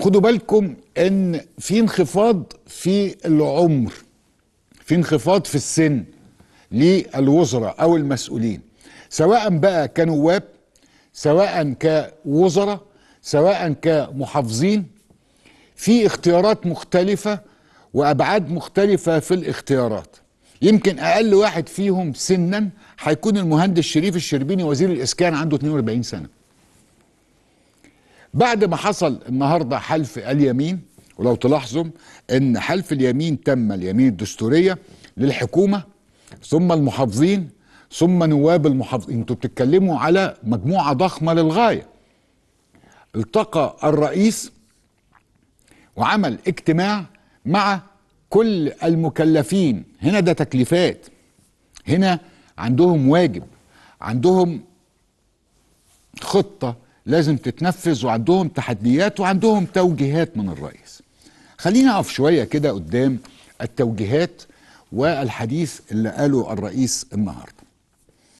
خدوا بالكم ان في انخفاض في العمر في انخفاض في السن للوزراء او المسؤولين سواء بقى كنواب سواء كوزراء سواء كمحافظين في اختيارات مختلفة وأبعاد مختلفة في الاختيارات يمكن أقل واحد فيهم سنا هيكون المهندس شريف الشربيني وزير الإسكان عنده 42 سنة بعد ما حصل النهارده حلف اليمين ولو تلاحظوا ان حلف اليمين تم اليمين الدستوريه للحكومه ثم المحافظين ثم نواب المحافظين انتوا بتتكلموا على مجموعه ضخمه للغايه التقى الرئيس وعمل اجتماع مع كل المكلفين هنا ده تكليفات هنا عندهم واجب عندهم خطه لازم تتنفذ وعندهم تحديات وعندهم توجيهات من الرئيس خلينا أقف شوية كده قدام التوجيهات والحديث اللي قاله الرئيس النهارده